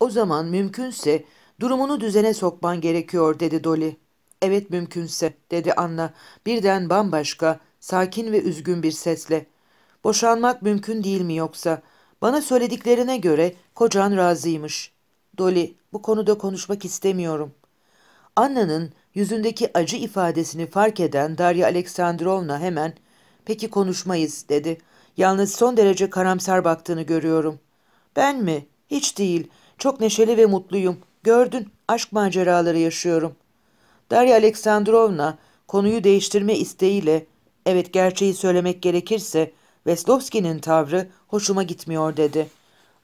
O zaman mümkünse durumunu düzene sokman gerekiyor dedi Dolly. Evet mümkünse dedi Anna birden bambaşka, sakin ve üzgün bir sesle. Boşanmak mümkün değil mi yoksa? Bana söylediklerine göre kocan razıymış. Dolly bu konuda konuşmak istemiyorum. Anna'nın yüzündeki acı ifadesini fark eden Darya Aleksandrovna hemen peki konuşmayız dedi. Yalnız son derece karamsar baktığını görüyorum. Ben mi? Hiç değil. Çok neşeli ve mutluyum. Gördün, aşk maceraları yaşıyorum. Darya Aleksandrovna konuyu değiştirme isteğiyle, evet gerçeği söylemek gerekirse Veslovski'nin tavrı hoşuma gitmiyor dedi.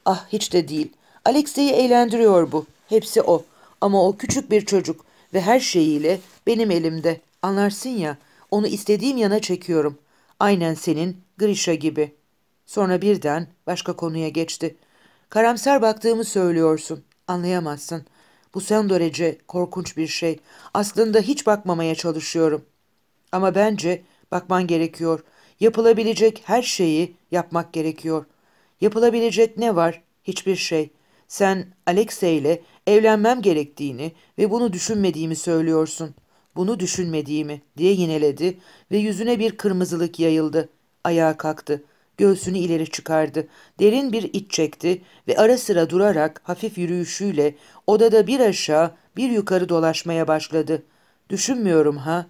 Ah hiç de değil. Alexey'i eğlendiriyor bu. Hepsi o. Ama o küçük bir çocuk ve her şeyiyle benim elimde. Anlarsın ya, onu istediğim yana çekiyorum. Aynen senin Grisha gibi. Sonra birden başka konuya geçti. Karamsar baktığımı söylüyorsun. Anlayamazsın. Bu son derece korkunç bir şey. Aslında hiç bakmamaya çalışıyorum. Ama bence bakman gerekiyor. Yapılabilecek her şeyi yapmak gerekiyor. Yapılabilecek ne var? Hiçbir şey. Sen Alexey ile evlenmem gerektiğini ve bunu düşünmediğimi söylüyorsun. Bunu düşünmediğimi diye yineledi ve yüzüne bir kırmızılık yayıldı. Ayağa kalktı göğsünü ileri çıkardı. Derin bir iç çekti ve ara sıra durarak hafif yürüyüşüyle odada bir aşağı bir yukarı dolaşmaya başladı. Düşünmüyorum ha?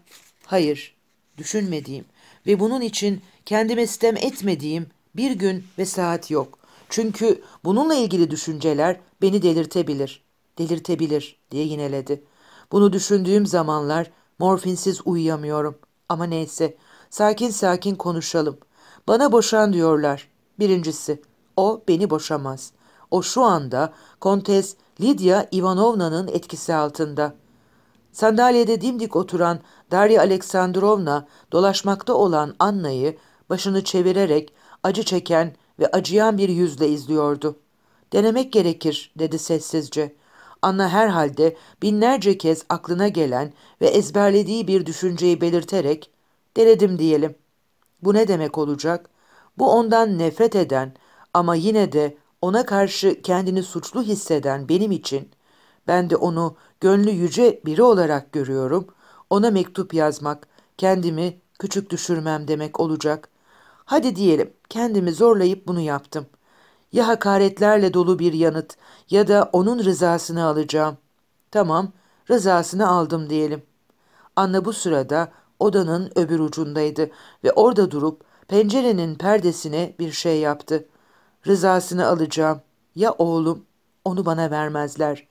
Hayır, düşünmediğim ve bunun için kendime sitem etmediğim bir gün ve saat yok. Çünkü bununla ilgili düşünceler beni delirtebilir, delirtebilir diye yineledi. Bunu düşündüğüm zamanlar morfinsiz uyuyamıyorum. Ama neyse, sakin sakin konuşalım. Bana boşan diyorlar. Birincisi, o beni boşamaz. O şu anda Kontes Lidya Ivanovna'nın etkisi altında. Sandalyede dimdik oturan Darya Aleksandrovna dolaşmakta olan Anna'yı başını çevirerek acı çeken ve acıyan bir yüzle izliyordu. Denemek gerekir dedi sessizce. Anna herhalde binlerce kez aklına gelen ve ezberlediği bir düşünceyi belirterek denedim diyelim. Bu ne demek olacak? Bu ondan nefret eden ama yine de ona karşı kendini suçlu hisseden benim için, ben de onu gönlü yüce biri olarak görüyorum, ona mektup yazmak, kendimi küçük düşürmem demek olacak. Hadi diyelim kendimi zorlayıp bunu yaptım. Ya hakaretlerle dolu bir yanıt ya da onun rızasını alacağım. Tamam, rızasını aldım diyelim. Anna bu sırada odanın öbür ucundaydı ve orada durup pencerenin perdesine bir şey yaptı. Rızasını alacağım. Ya oğlum? Onu bana vermezler.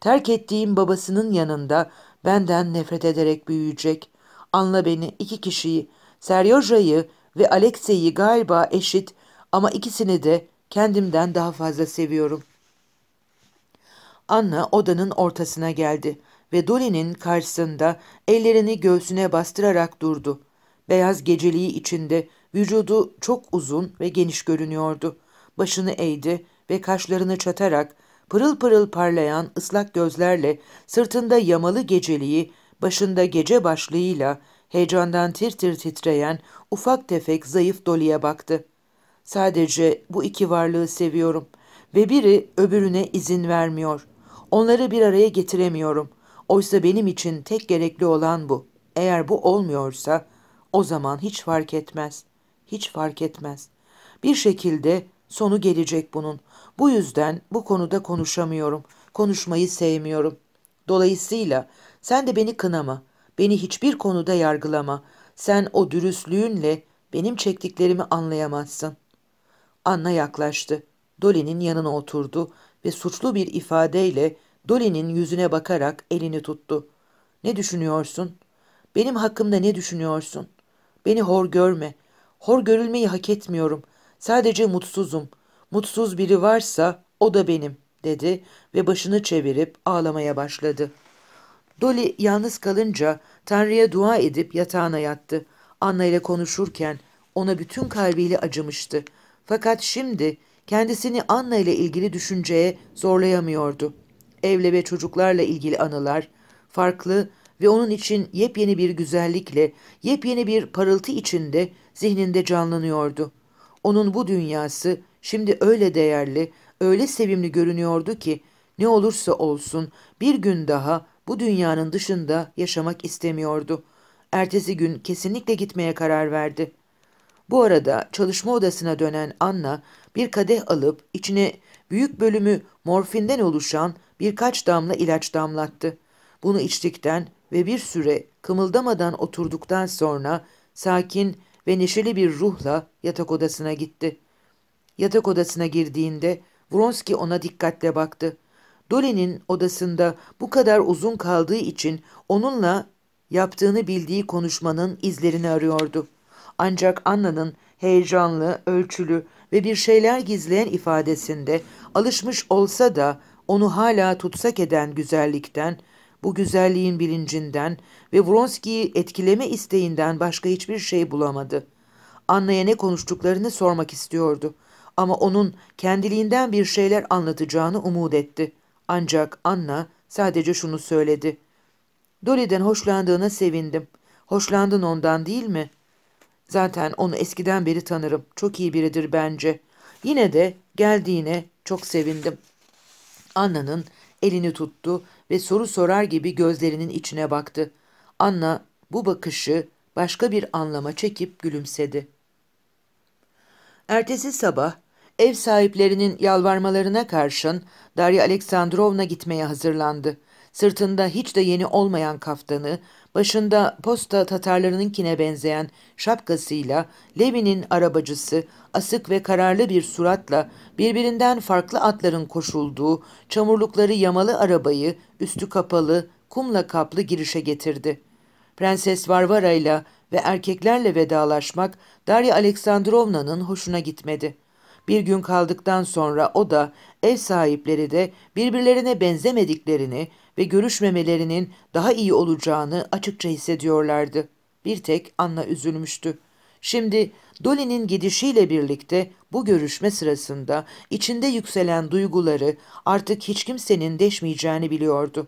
Terk ettiğim babasının yanında benden nefret ederek büyüyecek. Anla beni iki kişiyi, Seryoja'yı ve Alexey'i galiba eşit ama ikisini de kendimden daha fazla seviyorum. Anna odanın ortasına geldi ve Dolly'nin karşısında ellerini göğsüne bastırarak durdu. Beyaz geceliği içinde vücudu çok uzun ve geniş görünüyordu. Başını eğdi ve kaşlarını çatarak pırıl pırıl parlayan ıslak gözlerle sırtında yamalı geceliği, başında gece başlığıyla heyecandan tir tir titreyen ufak tefek zayıf Dolly'e baktı. Sadece bu iki varlığı seviyorum ve biri öbürüne izin vermiyor. Onları bir araya getiremiyorum. Oysa benim için tek gerekli olan bu. Eğer bu olmuyorsa o zaman hiç fark etmez. Hiç fark etmez. Bir şekilde sonu gelecek bunun. Bu yüzden bu konuda konuşamıyorum. Konuşmayı sevmiyorum. Dolayısıyla sen de beni kınama. Beni hiçbir konuda yargılama. Sen o dürüstlüğünle benim çektiklerimi anlayamazsın. Anna yaklaştı. Dolly'nin yanına oturdu ve suçlu bir ifadeyle Dolly'nin yüzüne bakarak elini tuttu. Ne düşünüyorsun? Benim hakkımda ne düşünüyorsun? Beni hor görme. Hor görülmeyi hak etmiyorum. Sadece mutsuzum. Mutsuz biri varsa o da benim, dedi ve başını çevirip ağlamaya başladı. Dolly yalnız kalınca Tanrı'ya dua edip yatağına yattı. Anna ile konuşurken ona bütün kalbiyle acımıştı. Fakat şimdi kendisini Anna ile ilgili düşünceye zorlayamıyordu.'' evle ve çocuklarla ilgili anılar, farklı ve onun için yepyeni bir güzellikle, yepyeni bir parıltı içinde zihninde canlanıyordu. Onun bu dünyası şimdi öyle değerli, öyle sevimli görünüyordu ki ne olursa olsun bir gün daha bu dünyanın dışında yaşamak istemiyordu. Ertesi gün kesinlikle gitmeye karar verdi. Bu arada çalışma odasına dönen Anna bir kadeh alıp içine büyük bölümü morfinden oluşan birkaç damla ilaç damlattı. Bunu içtikten ve bir süre kımıldamadan oturduktan sonra sakin ve neşeli bir ruhla yatak odasına gitti. Yatak odasına girdiğinde Vronski ona dikkatle baktı. Dolinin odasında bu kadar uzun kaldığı için onunla yaptığını bildiği konuşmanın izlerini arıyordu. Ancak Anna'nın heyecanlı, ölçülü ve bir şeyler gizleyen ifadesinde alışmış olsa da onu hala tutsak eden güzellikten, bu güzelliğin bilincinden ve Vronski'yi etkileme isteğinden başka hiçbir şey bulamadı. Anna'ya ne konuştuklarını sormak istiyordu ama onun kendiliğinden bir şeyler anlatacağını umut etti. Ancak Anna sadece şunu söyledi. Dolly'den hoşlandığına sevindim. Hoşlandın ondan değil mi? Zaten onu eskiden beri tanırım. Çok iyi biridir bence. Yine de geldiğine çok sevindim.'' Anna'nın elini tuttu ve soru sorar gibi gözlerinin içine baktı. Anna bu bakışı başka bir anlama çekip gülümsedi. Ertesi sabah ev sahiplerinin yalvarmalarına karşın Darya Aleksandrovna gitmeye hazırlandı. Sırtında hiç de yeni olmayan kaftanı, Başında posta Tatarlarınınkine benzeyen şapkasıyla Levin'in arabacısı asık ve kararlı bir suratla birbirinden farklı atların koşulduğu çamurlukları yamalı arabayı üstü kapalı kumla kaplı girişe getirdi. Prenses Varvara ile ve erkeklerle vedalaşmak Darya Aleksandrovna'nın hoşuna gitmedi. Bir gün kaldıktan sonra o da ev sahipleri de birbirlerine benzemediklerini ve görüşmemelerinin daha iyi olacağını açıkça hissediyorlardı. Bir tek Anna üzülmüştü. Şimdi Dolly'nin gidişiyle birlikte bu görüşme sırasında içinde yükselen duyguları artık hiç kimsenin deşmeyeceğini biliyordu.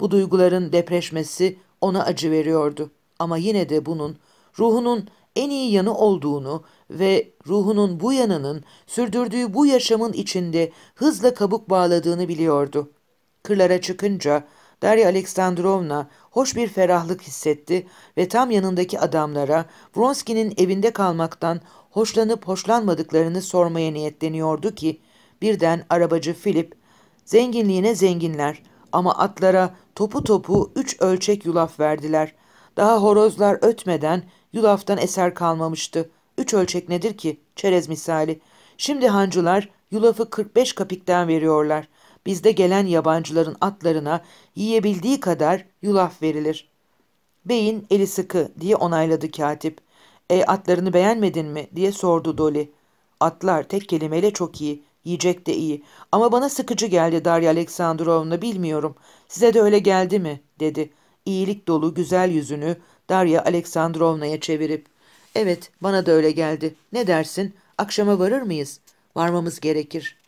Bu duyguların depreşmesi ona acı veriyordu ama yine de bunun ruhunun en iyi yanı olduğunu ve ruhunun bu yanının sürdürdüğü bu yaşamın içinde hızla kabuk bağladığını biliyordu. Kırlara çıkınca Darya Alexandrovna hoş bir ferahlık hissetti ve tam yanındaki adamlara Vronski'nin evinde kalmaktan hoşlanıp hoşlanmadıklarını sormaya niyetleniyordu ki birden arabacı Filip zenginliğine zenginler ama atlara topu topu üç ölçek yulaf verdiler. Daha horozlar ötmeden yulaftan eser kalmamıştı. Üç ölçek nedir ki? Çerez misali. Şimdi hancılar yulafı 45 kapikten veriyorlar bizde gelen yabancıların atlarına yiyebildiği kadar yulaf verilir. Beyin eli sıkı diye onayladı katip. E atlarını beğenmedin mi diye sordu Dolly. Atlar tek kelimeyle çok iyi, yiyecek de iyi. Ama bana sıkıcı geldi Darya Aleksandrovna bilmiyorum. Size de öyle geldi mi dedi. İyilik dolu güzel yüzünü Darya Aleksandrovna'ya çevirip. Evet bana da öyle geldi. Ne dersin? Akşama varır mıyız? Varmamız gerekir.''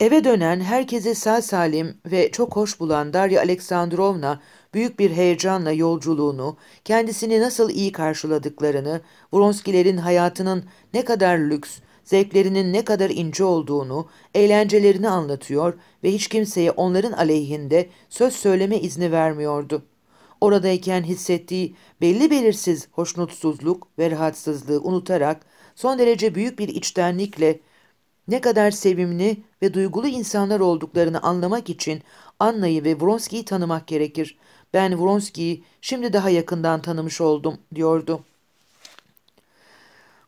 Eve dönen herkesi sağ salim ve çok hoş bulan Darya Aleksandrovna büyük bir heyecanla yolculuğunu, kendisini nasıl iyi karşıladıklarını, Vronskilerin hayatının ne kadar lüks, zevklerinin ne kadar ince olduğunu, eğlencelerini anlatıyor ve hiç kimseye onların aleyhinde söz söyleme izni vermiyordu. Oradayken hissettiği belli belirsiz hoşnutsuzluk ve rahatsızlığı unutarak son derece büyük bir içtenlikle ne kadar sevimli ve duygulu insanlar olduklarını anlamak için Anna'yı ve Vronski'yi tanımak gerekir. Ben Vronski'yi şimdi daha yakından tanımış oldum, diyordu.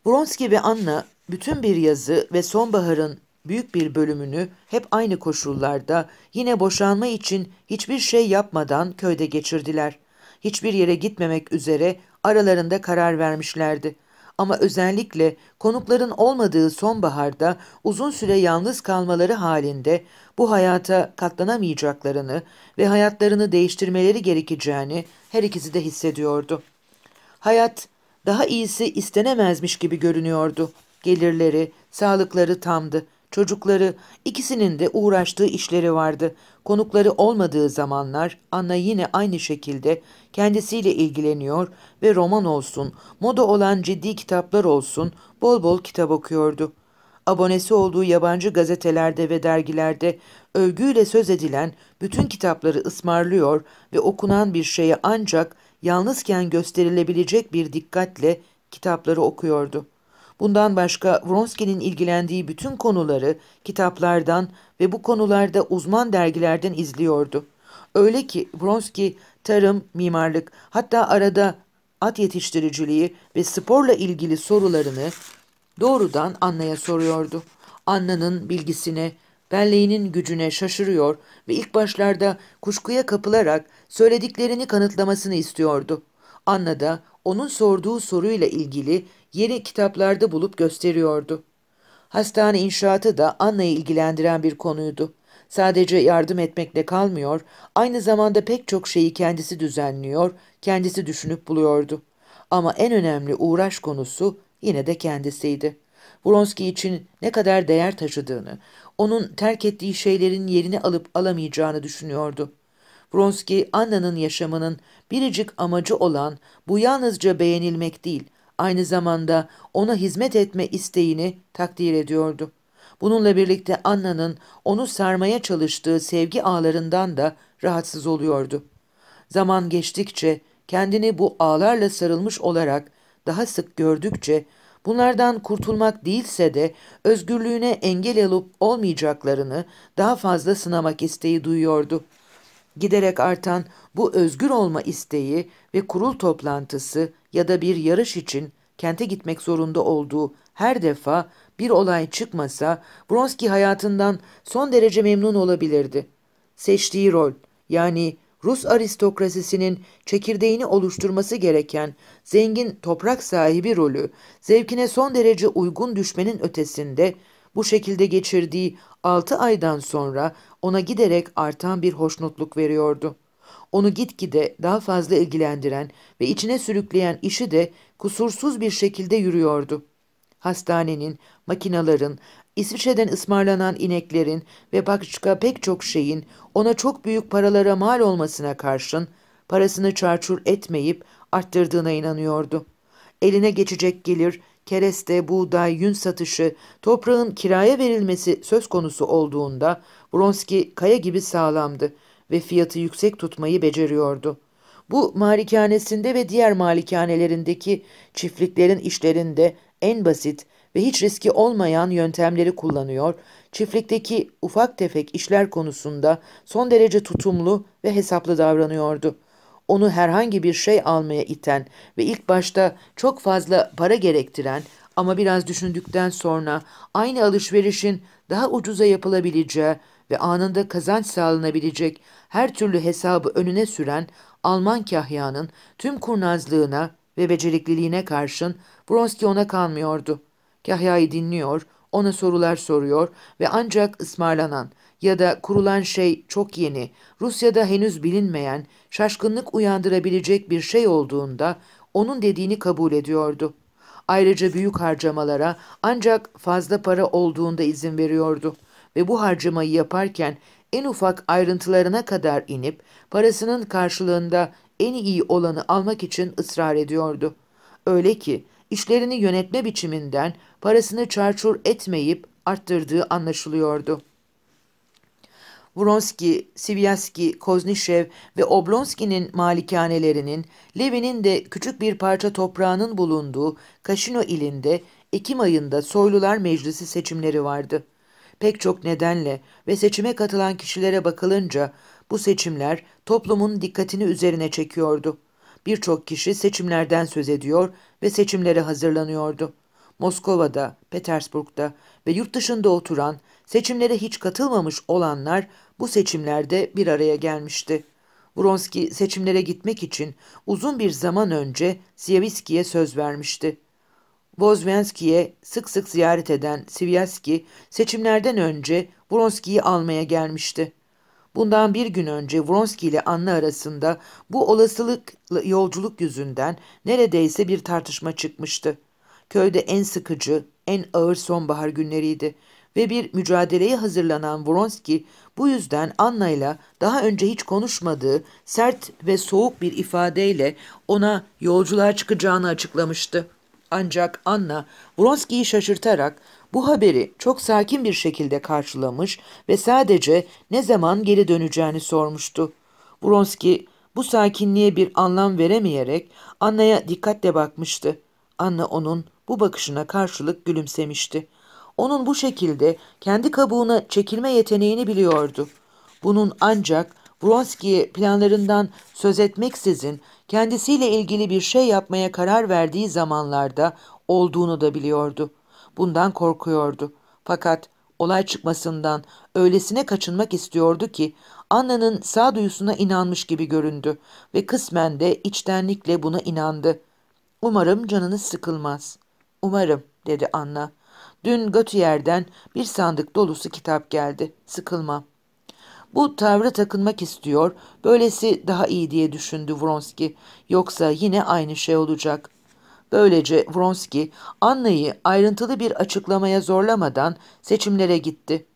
Vronski ve Anna bütün bir yazı ve sonbaharın büyük bir bölümünü hep aynı koşullarda yine boşanma için hiçbir şey yapmadan köyde geçirdiler. Hiçbir yere gitmemek üzere aralarında karar vermişlerdi. Ama özellikle konukların olmadığı sonbaharda uzun süre yalnız kalmaları halinde bu hayata katlanamayacaklarını ve hayatlarını değiştirmeleri gerekeceğini her ikisi de hissediyordu. Hayat daha iyisi istenemezmiş gibi görünüyordu. Gelirleri, sağlıkları tamdı. Çocukları, ikisinin de uğraştığı işleri vardı. Konukları olmadığı zamanlar Anna yine aynı şekilde kendisiyle ilgileniyor ve roman olsun, moda olan ciddi kitaplar olsun bol bol kitap okuyordu. Abonesi olduğu yabancı gazetelerde ve dergilerde övgüyle söz edilen bütün kitapları ısmarlıyor ve okunan bir şeye ancak yalnızken gösterilebilecek bir dikkatle kitapları okuyordu. Bundan başka Vronski'nin ilgilendiği bütün konuları kitaplardan ve bu konularda uzman dergilerden izliyordu. Öyle ki Vronski tarım, mimarlık hatta arada at yetiştiriciliği ve sporla ilgili sorularını doğrudan Anna'ya soruyordu. Anna'nın bilgisine, benliğinin gücüne şaşırıyor ve ilk başlarda kuşkuya kapılarak söylediklerini kanıtlamasını istiyordu. Anna da onun sorduğu soruyla ilgili yeni kitaplarda bulup gösteriyordu. Hastane inşaatı da Anna'yı ilgilendiren bir konuydu. Sadece yardım etmekle kalmıyor, aynı zamanda pek çok şeyi kendisi düzenliyor, kendisi düşünüp buluyordu. Ama en önemli uğraş konusu yine de kendisiydi. Bronski için ne kadar değer taşıdığını, onun terk ettiği şeylerin yerini alıp alamayacağını düşünüyordu. Bronski, Anna'nın yaşamının biricik amacı olan bu yalnızca beğenilmek değil, aynı zamanda ona hizmet etme isteğini takdir ediyordu. Bununla birlikte Anna'nın onu sarmaya çalıştığı sevgi ağlarından da rahatsız oluyordu. Zaman geçtikçe kendini bu ağlarla sarılmış olarak daha sık gördükçe bunlardan kurtulmak değilse de özgürlüğüne engel olup olmayacaklarını daha fazla sınamak isteği duyuyordu.'' Giderek artan bu özgür olma isteği ve kurul toplantısı ya da bir yarış için kente gitmek zorunda olduğu her defa bir olay çıkmasa Bronski hayatından son derece memnun olabilirdi. Seçtiği rol yani Rus aristokrasisinin çekirdeğini oluşturması gereken zengin toprak sahibi rolü zevkine son derece uygun düşmenin ötesinde bu şekilde geçirdiği altı aydan sonra ona giderek artan bir hoşnutluk veriyordu. Onu gitgide daha fazla ilgilendiren ve içine sürükleyen işi de kusursuz bir şekilde yürüyordu. Hastanenin, makinaların, İsviçre'den ısmarlanan ineklerin ve başka pek çok şeyin ona çok büyük paralara mal olmasına karşın parasını çarçur etmeyip arttırdığına inanıyordu. Eline geçecek gelir kereste, buğday, yün satışı, toprağın kiraya verilmesi söz konusu olduğunda Bronski kaya gibi sağlamdı ve fiyatı yüksek tutmayı beceriyordu. Bu malikanesinde ve diğer malikanelerindeki çiftliklerin işlerinde en basit ve hiç riski olmayan yöntemleri kullanıyor, çiftlikteki ufak tefek işler konusunda son derece tutumlu ve hesaplı davranıyordu.'' onu herhangi bir şey almaya iten ve ilk başta çok fazla para gerektiren ama biraz düşündükten sonra aynı alışverişin daha ucuza yapılabileceği ve anında kazanç sağlanabilecek her türlü hesabı önüne süren Alman kahyanın tüm kurnazlığına ve becerikliliğine karşın Bronski ona kalmıyordu. Kahya'yı dinliyor, ona sorular soruyor ve ancak ısmarlanan ya da kurulan şey çok yeni, Rusya'da henüz bilinmeyen, şaşkınlık uyandırabilecek bir şey olduğunda onun dediğini kabul ediyordu. Ayrıca büyük harcamalara ancak fazla para olduğunda izin veriyordu ve bu harcamayı yaparken en ufak ayrıntılarına kadar inip parasının karşılığında en iyi olanı almak için ısrar ediyordu. Öyle ki işlerini yönetme biçiminden parasını çarçur etmeyip arttırdığı anlaşılıyordu. Vronski, Sivyaski, Koznişev ve Oblonski'nin malikanelerinin, Levin'in de küçük bir parça toprağının bulunduğu Kaşino ilinde Ekim ayında Soylular Meclisi seçimleri vardı. Pek çok nedenle ve seçime katılan kişilere bakılınca bu seçimler toplumun dikkatini üzerine çekiyordu. Birçok kişi seçimlerden söz ediyor ve seçimlere hazırlanıyordu. Moskova'da, Petersburg'da ve yurt dışında oturan Seçimlere hiç katılmamış olanlar bu seçimlerde bir araya gelmişti. Bronski seçimlere gitmek için uzun bir zaman önce Siyaviski'ye söz vermişti. Bozvenski'ye sık sık ziyaret eden Sivyaski seçimlerden önce Bronski'yi almaya gelmişti. Bundan bir gün önce Vronski ile Anna arasında bu olasılık yolculuk yüzünden neredeyse bir tartışma çıkmıştı. Köyde en sıkıcı, en ağır sonbahar günleriydi ve bir mücadeleye hazırlanan Vronski bu yüzden Anna ile daha önce hiç konuşmadığı sert ve soğuk bir ifadeyle ona yolculuğa çıkacağını açıklamıştı. Ancak Anna Vronski'yi şaşırtarak bu haberi çok sakin bir şekilde karşılamış ve sadece ne zaman geri döneceğini sormuştu. Vronski bu sakinliğe bir anlam veremeyerek Anna'ya dikkatle bakmıştı. Anna onun bu bakışına karşılık gülümsemişti. Onun bu şekilde kendi kabuğuna çekilme yeteneğini biliyordu. Bunun ancak Bronski'ye planlarından söz etmeksizin kendisiyle ilgili bir şey yapmaya karar verdiği zamanlarda olduğunu da biliyordu. Bundan korkuyordu. Fakat olay çıkmasından öylesine kaçınmak istiyordu ki Anna'nın sağduyusuna inanmış gibi göründü ve kısmen de içtenlikle buna inandı. Umarım canınız sıkılmaz. Umarım dedi Anna. Dün Götüyer'den bir sandık dolusu kitap geldi. Sıkılma. Bu tavra takınmak istiyor, böylesi daha iyi diye düşündü Vronski. Yoksa yine aynı şey olacak. Böylece Vronski, Anna'yı ayrıntılı bir açıklamaya zorlamadan seçimlere gitti.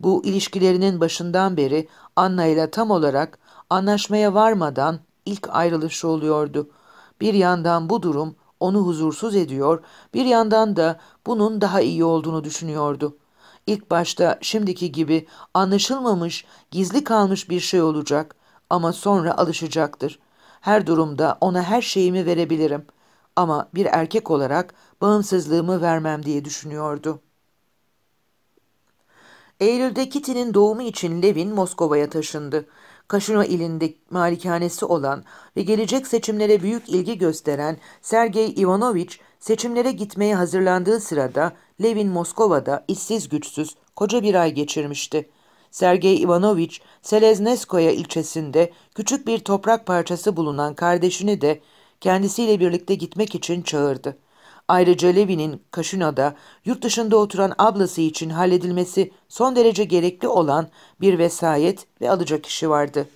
Bu ilişkilerinin başından beri Anna ile tam olarak anlaşmaya varmadan ilk ayrılışı oluyordu. Bir yandan bu durum onu huzursuz ediyor, bir yandan da bunun daha iyi olduğunu düşünüyordu. İlk başta şimdiki gibi anlaşılmamış, gizli kalmış bir şey olacak ama sonra alışacaktır. Her durumda ona her şeyimi verebilirim ama bir erkek olarak bağımsızlığımı vermem diye düşünüyordu. Eylül'de Kitty'nin doğumu için Levin Moskova'ya taşındı. Kaşino ilinde malikanesi olan ve gelecek seçimlere büyük ilgi gösteren Sergey Ivanovich seçimlere gitmeye hazırlandığı sırada Levin Moskova'da işsiz güçsüz koca bir ay geçirmişti. Sergey Ivanovich Selezneskoya ilçesinde küçük bir toprak parçası bulunan kardeşini de kendisiyle birlikte gitmek için çağırdı. Ayrıca Levi'nin Kaşina'da yurt dışında oturan ablası için halledilmesi son derece gerekli olan bir vesayet ve alacak kişi vardı.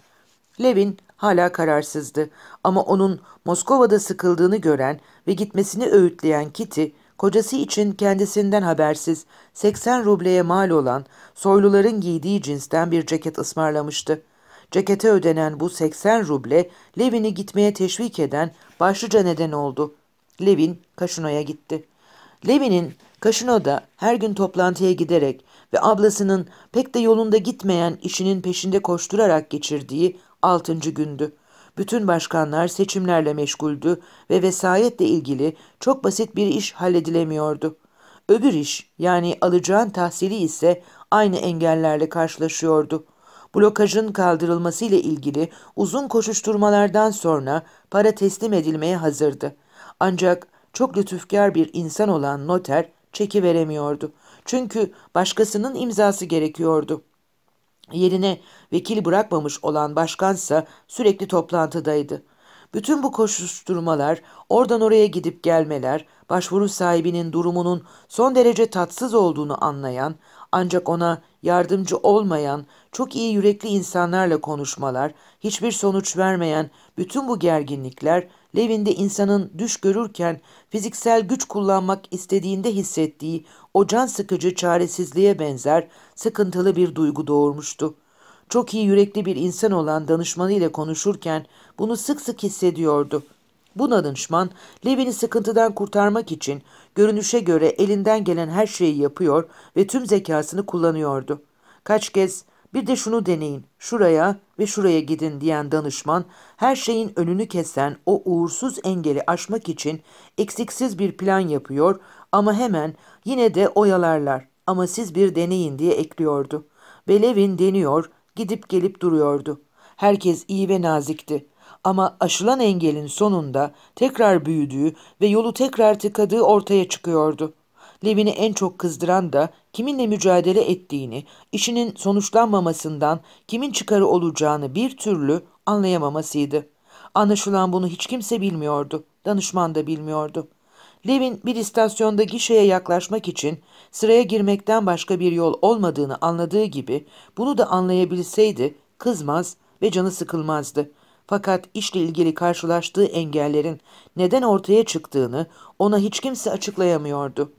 Levin hala kararsızdı ama onun Moskova'da sıkıldığını gören ve gitmesini öğütleyen Kitty, kocası için kendisinden habersiz 80 rubleye mal olan soyluların giydiği cinsten bir ceket ısmarlamıştı. Cekete ödenen bu 80 ruble Levin'i gitmeye teşvik eden başlıca neden oldu.'' Levin Kaşino'ya gitti. Levin'in Kaşino'da her gün toplantıya giderek ve ablasının pek de yolunda gitmeyen işinin peşinde koşturarak geçirdiği altıncı gündü. Bütün başkanlar seçimlerle meşguldü ve vesayetle ilgili çok basit bir iş halledilemiyordu. Öbür iş yani alacağın tahsili ise aynı engellerle karşılaşıyordu. Blokajın kaldırılmasıyla ilgili uzun koşuşturmalardan sonra para teslim edilmeye hazırdı. Ancak çok lütufkar bir insan olan noter çeki veremiyordu. Çünkü başkasının imzası gerekiyordu. Yerine vekil bırakmamış olan başkansa sürekli toplantıdaydı. Bütün bu koşuşturmalar, oradan oraya gidip gelmeler, başvuru sahibinin durumunun son derece tatsız olduğunu anlayan, ancak ona yardımcı olmayan, çok iyi yürekli insanlarla konuşmalar, hiçbir sonuç vermeyen bütün bu gerginlikler Levinde insanın düş görürken fiziksel güç kullanmak istediğinde hissettiği o can sıkıcı çaresizliğe benzer sıkıntılı bir duygu doğurmuştu. Çok iyi yürekli bir insan olan danışmanı ile konuşurken bunu sık sık hissediyordu. Bu danışman Levin'i sıkıntıdan kurtarmak için görünüşe göre elinden gelen her şeyi yapıyor ve tüm zekasını kullanıyordu. Kaç kez bir de şunu deneyin, şuraya ve şuraya gidin diyen danışman, her şeyin önünü kesen o uğursuz engeli aşmak için eksiksiz bir plan yapıyor ama hemen yine de oyalarlar ama siz bir deneyin diye ekliyordu. Belevin deniyor, gidip gelip duruyordu. Herkes iyi ve nazikti ama aşılan engelin sonunda tekrar büyüdüğü ve yolu tekrar tıkadığı ortaya çıkıyordu.'' Levin'i en çok kızdıran da kiminle mücadele ettiğini, işinin sonuçlanmamasından kimin çıkarı olacağını bir türlü anlayamamasıydı. Anlaşılan bunu hiç kimse bilmiyordu, danışman da bilmiyordu. Levin bir istasyonda gişeye yaklaşmak için sıraya girmekten başka bir yol olmadığını anladığı gibi bunu da anlayabilseydi kızmaz ve canı sıkılmazdı. Fakat işle ilgili karşılaştığı engellerin neden ortaya çıktığını ona hiç kimse açıklayamıyordu.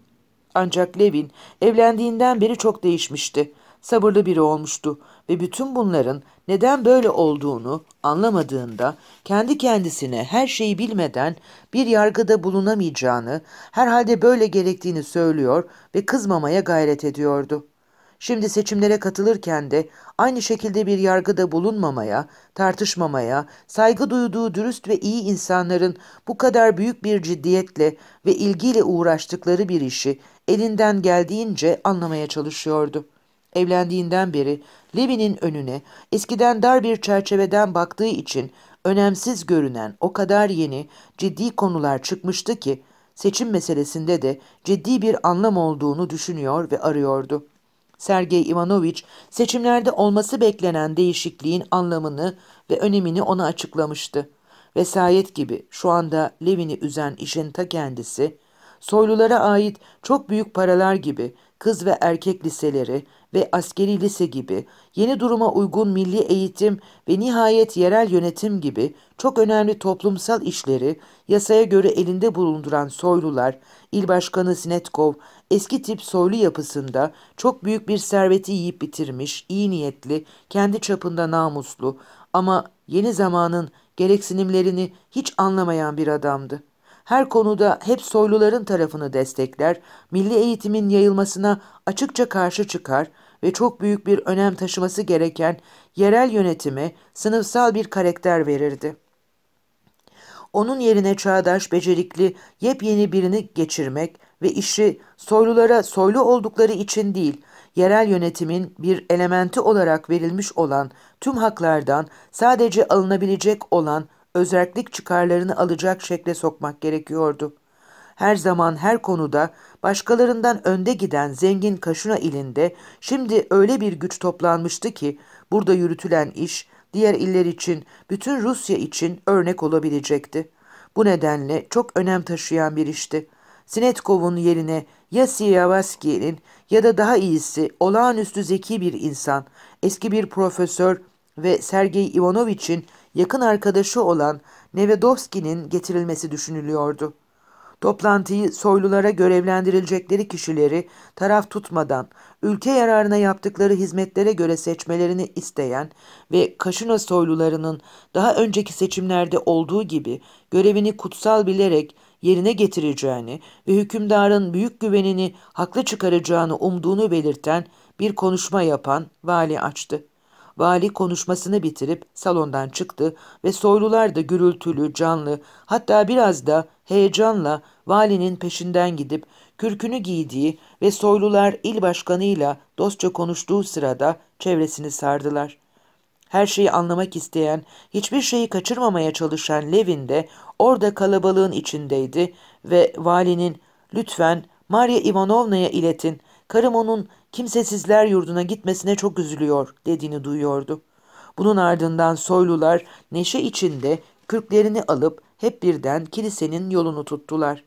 Ancak Levin evlendiğinden beri çok değişmişti. Sabırlı biri olmuştu ve bütün bunların neden böyle olduğunu anlamadığında kendi kendisine her şeyi bilmeden bir yargıda bulunamayacağını, herhalde böyle gerektiğini söylüyor ve kızmamaya gayret ediyordu. Şimdi seçimlere katılırken de aynı şekilde bir yargıda bulunmamaya, tartışmamaya, saygı duyduğu dürüst ve iyi insanların bu kadar büyük bir ciddiyetle ve ilgiyle uğraştıkları bir işi elinden geldiğince anlamaya çalışıyordu. Evlendiğinden beri Levi'nin önüne eskiden dar bir çerçeveden baktığı için önemsiz görünen o kadar yeni, ciddi konular çıkmıştı ki seçim meselesinde de ciddi bir anlam olduğunu düşünüyor ve arıyordu. Sergey Ivanoviç seçimlerde olması beklenen değişikliğin anlamını ve önemini ona açıklamıştı. Vesayet gibi şu anda Levin'i üzen işin ta kendisi soylulara ait çok büyük paralar gibi kız ve erkek liseleri ve askeri lise gibi yeni duruma uygun milli eğitim ve nihayet yerel yönetim gibi çok önemli toplumsal işleri yasaya göre elinde bulunduran soylular, il başkanı Sinetkov eski tip soylu yapısında çok büyük bir serveti yiyip bitirmiş, iyi niyetli, kendi çapında namuslu ama yeni zamanın gereksinimlerini hiç anlamayan bir adamdı her konuda hep soyluların tarafını destekler, milli eğitimin yayılmasına açıkça karşı çıkar ve çok büyük bir önem taşıması gereken yerel yönetime sınıfsal bir karakter verirdi. Onun yerine çağdaş, becerikli, yepyeni birini geçirmek ve işi soylulara soylu oldukları için değil, yerel yönetimin bir elementi olarak verilmiş olan tüm haklardan sadece alınabilecek olan özellik çıkarlarını alacak şekle sokmak gerekiyordu. Her zaman her konuda başkalarından önde giden zengin Kaşuna ilinde şimdi öyle bir güç toplanmıştı ki burada yürütülen iş diğer iller için, bütün Rusya için örnek olabilecekti. Bu nedenle çok önem taşıyan bir işti. Sinetkov'un yerine ya Siyavaski'nin ya da daha iyisi olağanüstü zeki bir insan, eski bir profesör ve Sergey Ivanovich'in yakın arkadaşı olan Nevedovski'nin getirilmesi düşünülüyordu. Toplantıyı soylulara görevlendirilecekleri kişileri taraf tutmadan ülke yararına yaptıkları hizmetlere göre seçmelerini isteyen ve Kaşına soylularının daha önceki seçimlerde olduğu gibi görevini kutsal bilerek yerine getireceğini ve hükümdarın büyük güvenini haklı çıkaracağını umduğunu belirten bir konuşma yapan vali açtı. Vali konuşmasını bitirip salondan çıktı ve soylular da gürültülü, canlı, hatta biraz da heyecanla valinin peşinden gidip kürkünü giydiği ve soylular il başkanıyla dostça konuştuğu sırada çevresini sardılar. Her şeyi anlamak isteyen, hiçbir şeyi kaçırmamaya çalışan Levin de orada kalabalığın içindeydi ve valinin ''Lütfen Maria Ivanovna'ya iletin, Karım onun kimsesizler yurduna gitmesine çok üzülüyor dediğini duyuyordu. Bunun ardından soylular neşe içinde kürklerini alıp hep birden kilisenin yolunu tuttular.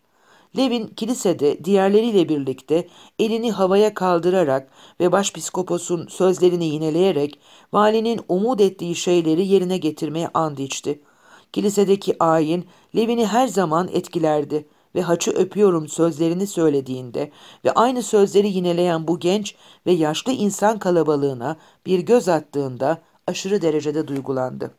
Levin kilisede diğerleriyle birlikte elini havaya kaldırarak ve başpiskoposun sözlerini yineleyerek valinin umut ettiği şeyleri yerine getirmeye and içti. Kilisedeki ayin Levin'i her zaman etkilerdi ve haçı öpüyorum sözlerini söylediğinde ve aynı sözleri yineleyen bu genç ve yaşlı insan kalabalığına bir göz attığında aşırı derecede duygulandı.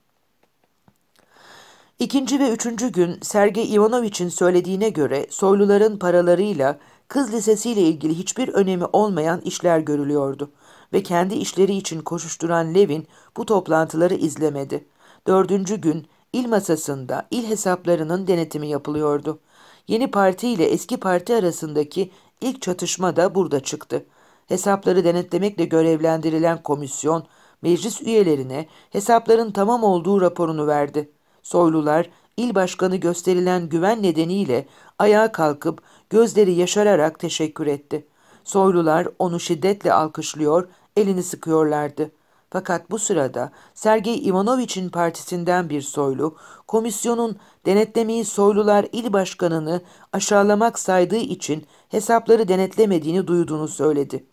İkinci ve üçüncü gün Sergey İvanoviç'in söylediğine göre soyluların paralarıyla kız lisesiyle ilgili hiçbir önemi olmayan işler görülüyordu ve kendi işleri için koşuşturan Levin bu toplantıları izlemedi. Dördüncü gün il masasında il hesaplarının denetimi yapılıyordu. Yeni parti ile eski parti arasındaki ilk çatışma da burada çıktı. Hesapları denetlemekle görevlendirilen komisyon, meclis üyelerine hesapların tamam olduğu raporunu verdi. Soylular, il başkanı gösterilen güven nedeniyle ayağa kalkıp gözleri yaşararak teşekkür etti. Soylular onu şiddetle alkışlıyor, elini sıkıyorlardı. Fakat bu sırada Sergey İvanoviç'in partisinden bir soylu, komisyonun denetlemeyi soylular il başkanını aşağılamak saydığı için hesapları denetlemediğini duyduğunu söyledi.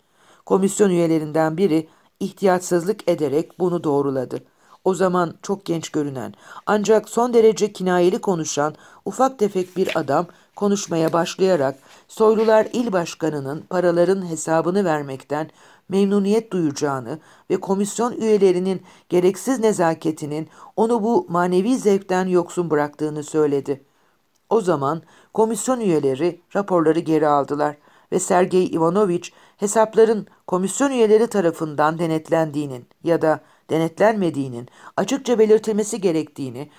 Komisyon üyelerinden biri ihtiyatsızlık ederek bunu doğruladı. O zaman çok genç görünen ancak son derece kinayeli konuşan ufak tefek bir adam konuşmaya başlayarak soylular il başkanının paraların hesabını vermekten memnuniyet duyacağını ve komisyon üyelerinin gereksiz nezaketinin onu bu manevi zevkten yoksun bıraktığını söyledi. O zaman komisyon üyeleri raporları geri aldılar ve Sergey Ivanoviç hesapların komisyon üyeleri tarafından denetlendiğinin ya da denetlenmediğinin açıkça belirtilmesi gerektiğini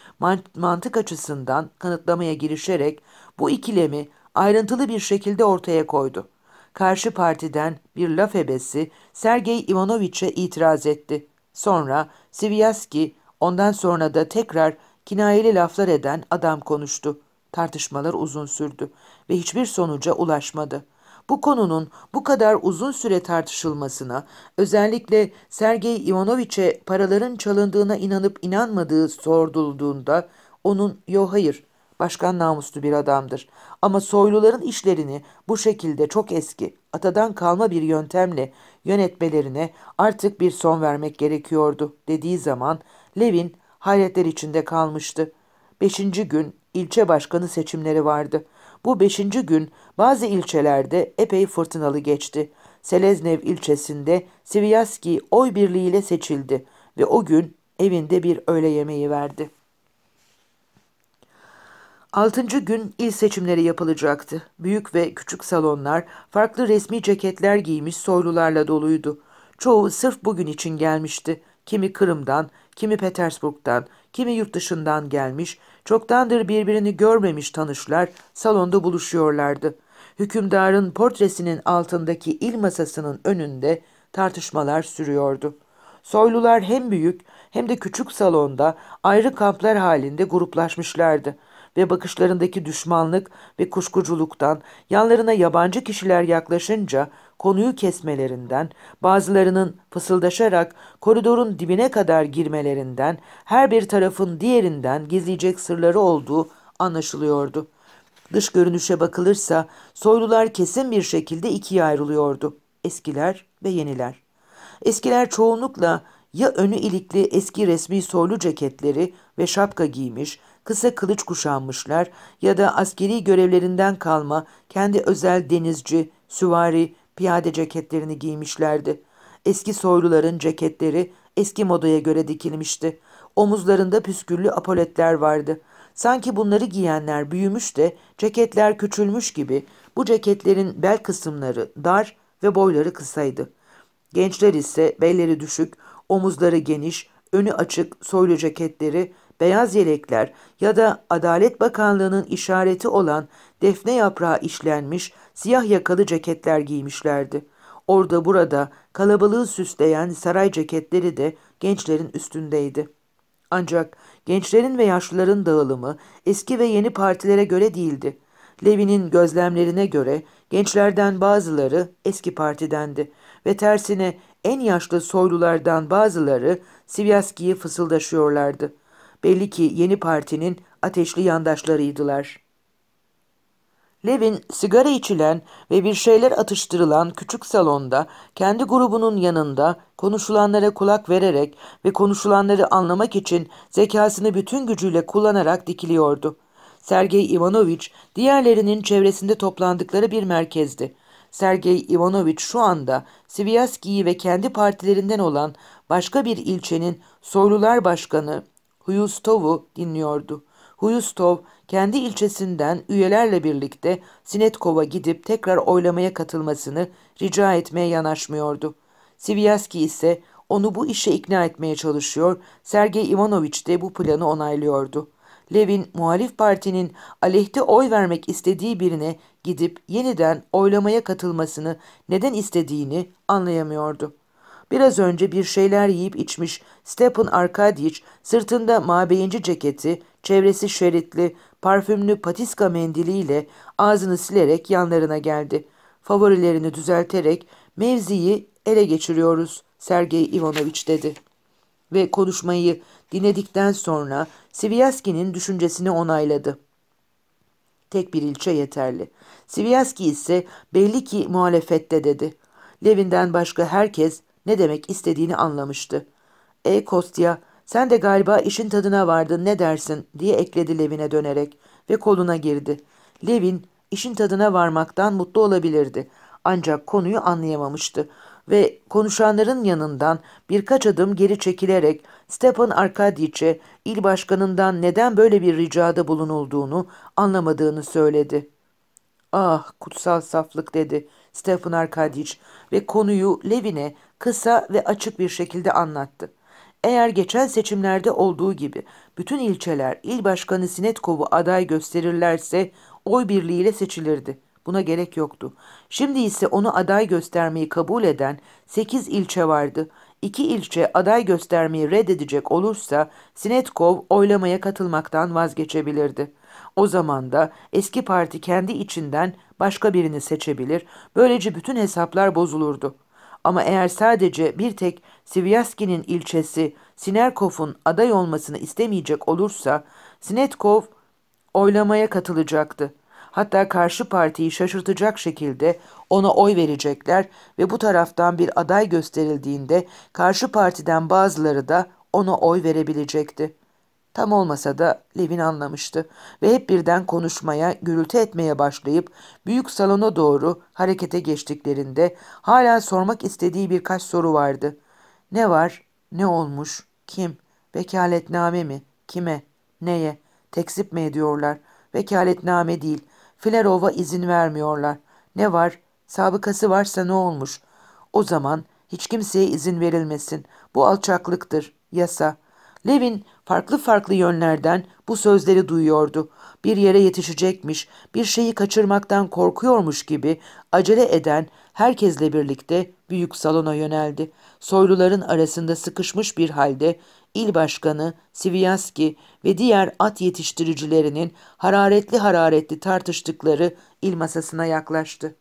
mantık açısından kanıtlamaya girişerek bu ikilemi ayrıntılı bir şekilde ortaya koydu karşı partiden bir laf ebesi Sergey İvanoviç'e itiraz etti. Sonra Sivyaski, ondan sonra da tekrar kinayeli laflar eden adam konuştu. Tartışmalar uzun sürdü ve hiçbir sonuca ulaşmadı. Bu konunun bu kadar uzun süre tartışılmasına, özellikle Sergey İvanoviç'e paraların çalındığına inanıp inanmadığı sorulduğunda onun "Yo hayır, Başkan namuslu bir adamdır. Ama soyluların işlerini bu şekilde çok eski, atadan kalma bir yöntemle yönetmelerine artık bir son vermek gerekiyordu dediği zaman Levin hayretler içinde kalmıştı. Beşinci gün ilçe başkanı seçimleri vardı. Bu beşinci gün bazı ilçelerde epey fırtınalı geçti. Seleznev ilçesinde Siviyaski oy birliğiyle seçildi ve o gün evinde bir öğle yemeği verdi. Altıncı gün il seçimleri yapılacaktı. Büyük ve küçük salonlar, farklı resmi ceketler giymiş soylularla doluydu. Çoğu sırf bugün için gelmişti. Kimi Kırım'dan, kimi Petersburg'dan, kimi yurt dışından gelmiş, çoktandır birbirini görmemiş tanışlar salonda buluşuyorlardı. Hükümdarın portresinin altındaki il masasının önünde tartışmalar sürüyordu. Soylular hem büyük hem de küçük salonda ayrı kamplar halinde gruplaşmışlardı.'' ve bakışlarındaki düşmanlık ve kuşkuculuktan, yanlarına yabancı kişiler yaklaşınca konuyu kesmelerinden, bazılarının fısıldaşarak koridorun dibine kadar girmelerinden, her bir tarafın diğerinden gizleyecek sırları olduğu anlaşılıyordu. Dış görünüşe bakılırsa soylular kesin bir şekilde ikiye ayrılıyordu. Eskiler ve yeniler. Eskiler çoğunlukla ya önü ilikli eski resmi soylu ceketleri ve şapka giymiş kısa kılıç kuşanmışlar ya da askeri görevlerinden kalma kendi özel denizci, süvari, piyade ceketlerini giymişlerdi. Eski soyluların ceketleri eski modaya göre dikilmişti. Omuzlarında püsküllü apoletler vardı. Sanki bunları giyenler büyümüş de ceketler küçülmüş gibi bu ceketlerin bel kısımları dar ve boyları kısaydı. Gençler ise belleri düşük, omuzları geniş, önü açık soylu ceketleri beyaz yelekler ya da Adalet Bakanlığı'nın işareti olan defne yaprağı işlenmiş siyah yakalı ceketler giymişlerdi. Orada burada kalabalığı süsleyen saray ceketleri de gençlerin üstündeydi. Ancak gençlerin ve yaşlıların dağılımı eski ve yeni partilere göre değildi. Levin'in gözlemlerine göre gençlerden bazıları eski partidendi ve tersine en yaşlı soylulardan bazıları Sivyaski'yi fısıldaşıyorlardı. Belli ki yeni partinin ateşli yandaşlarıydılar. Levin sigara içilen ve bir şeyler atıştırılan küçük salonda kendi grubunun yanında konuşulanlara kulak vererek ve konuşulanları anlamak için zekasını bütün gücüyle kullanarak dikiliyordu. Sergey Ivanoviç diğerlerinin çevresinde toplandıkları bir merkezdi. Sergey Ivanoviç şu anda Sivyaski'yi ve kendi partilerinden olan başka bir ilçenin soylular başkanı Huyustov'u dinliyordu. Huyustov kendi ilçesinden üyelerle birlikte Sinetkov'a gidip tekrar oylamaya katılmasını rica etmeye yanaşmıyordu. Sivyaski ise onu bu işe ikna etmeye çalışıyor, Sergey İvanoviç de bu planı onaylıyordu. Levin, muhalif partinin aleyhte oy vermek istediği birine gidip yeniden oylamaya katılmasını neden istediğini anlayamıyordu. Biraz önce bir şeyler yiyip içmiş Stepan Arkadyevich sırtında mabeyinci ceketi, çevresi şeritli, parfümlü patiska mendiliyle ağzını silerek yanlarına geldi. Favorilerini düzelterek mevziyi ele geçiriyoruz Sergey Ivanovich dedi. Ve konuşmayı dinledikten sonra Sivyaski'nin düşüncesini onayladı. Tek bir ilçe yeterli. Sivyaski ise belli ki muhalefette dedi. Levin'den başka herkes ne demek istediğini anlamıştı. ''Ey Kostya, sen de galiba işin tadına vardın ne dersin?'' diye ekledi Levin'e dönerek ve koluna girdi. Levin işin tadına varmaktan mutlu olabilirdi ancak konuyu anlayamamıştı ve konuşanların yanından birkaç adım geri çekilerek Stepan Arkadiç'e il başkanından neden böyle bir ricada bulunulduğunu anlamadığını söyledi. ''Ah kutsal saflık'' dedi. Stefan Arkadiç ve konuyu Levin'e kısa ve açık bir şekilde anlattı. Eğer geçen seçimlerde olduğu gibi bütün ilçeler il başkanı Sinetkov'u aday gösterirlerse oy birliğiyle seçilirdi. Buna gerek yoktu. Şimdi ise onu aday göstermeyi kabul eden 8 ilçe vardı. 2 ilçe aday göstermeyi reddedecek olursa Sinetkov oylamaya katılmaktan vazgeçebilirdi. O zaman da eski parti kendi içinden başka birini seçebilir, böylece bütün hesaplar bozulurdu. Ama eğer sadece bir tek Sivyaski'nin ilçesi Sinerkov'un aday olmasını istemeyecek olursa, Sinetkov oylamaya katılacaktı. Hatta karşı partiyi şaşırtacak şekilde ona oy verecekler ve bu taraftan bir aday gösterildiğinde karşı partiden bazıları da ona oy verebilecekti. Tam olmasa da Levin anlamıştı ve hep birden konuşmaya, gürültü etmeye başlayıp büyük salona doğru harekete geçtiklerinde hala sormak istediği birkaç soru vardı. Ne var? Ne olmuş? Kim? Vekaletname mi? Kime? Neye? Tekzip mi ediyorlar? Vekaletname değil. Filerova izin vermiyorlar. Ne var? Sabıkası varsa ne olmuş? O zaman hiç kimseye izin verilmesin. Bu alçaklıktır. Yasa.'' Levin farklı farklı yönlerden bu sözleri duyuyordu. Bir yere yetişecekmiş, bir şeyi kaçırmaktan korkuyormuş gibi acele eden herkesle birlikte büyük salona yöneldi. Soyluların arasında sıkışmış bir halde il başkanı Siviyaski ve diğer at yetiştiricilerinin hararetli hararetli tartıştıkları il masasına yaklaştı.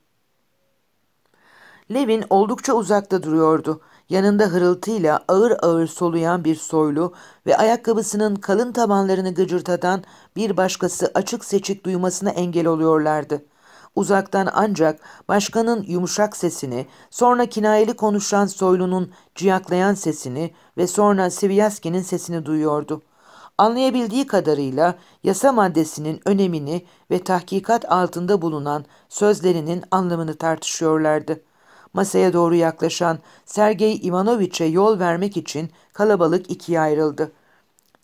Levin oldukça uzakta duruyordu. Yanında hırıltıyla ağır ağır soluyan bir soylu ve ayakkabısının kalın tabanlarını gıcırtatan bir başkası açık seçik duymasına engel oluyorlardı. Uzaktan ancak başkanın yumuşak sesini, sonra kinayeli konuşan soylunun ciyaklayan sesini ve sonra Siviyaski'nin sesini duyuyordu. Anlayabildiği kadarıyla yasa maddesinin önemini ve tahkikat altında bulunan sözlerinin anlamını tartışıyorlardı. Masaya doğru yaklaşan Sergey İvanoviç'e yol vermek için kalabalık ikiye ayrıldı.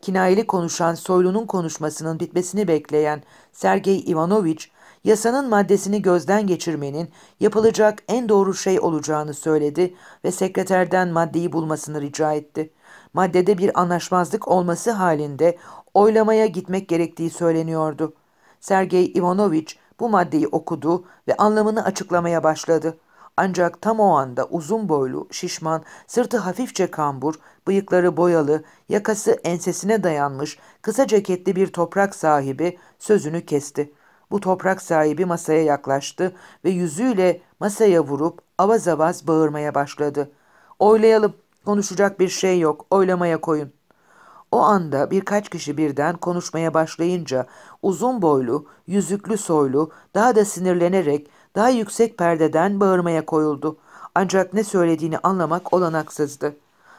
Kinayeli konuşan soylunun konuşmasının bitmesini bekleyen Sergey İvanoviç, yasanın maddesini gözden geçirmenin yapılacak en doğru şey olacağını söyledi ve sekreterden maddeyi bulmasını rica etti. Maddede bir anlaşmazlık olması halinde oylamaya gitmek gerektiği söyleniyordu. Sergey İvanoviç bu maddeyi okudu ve anlamını açıklamaya başladı. Ancak tam o anda uzun boylu, şişman, sırtı hafifçe kambur, bıyıkları boyalı, yakası ensesine dayanmış, kısa ceketli bir toprak sahibi sözünü kesti. Bu toprak sahibi masaya yaklaştı ve yüzüyle masaya vurup avaz avaz bağırmaya başladı. Oylayalım, konuşacak bir şey yok, oylamaya koyun. O anda birkaç kişi birden konuşmaya başlayınca uzun boylu, yüzüklü soylu daha da sinirlenerek daha yüksek perdeden bağırmaya koyuldu. Ancak ne söylediğini anlamak olanaksızdı.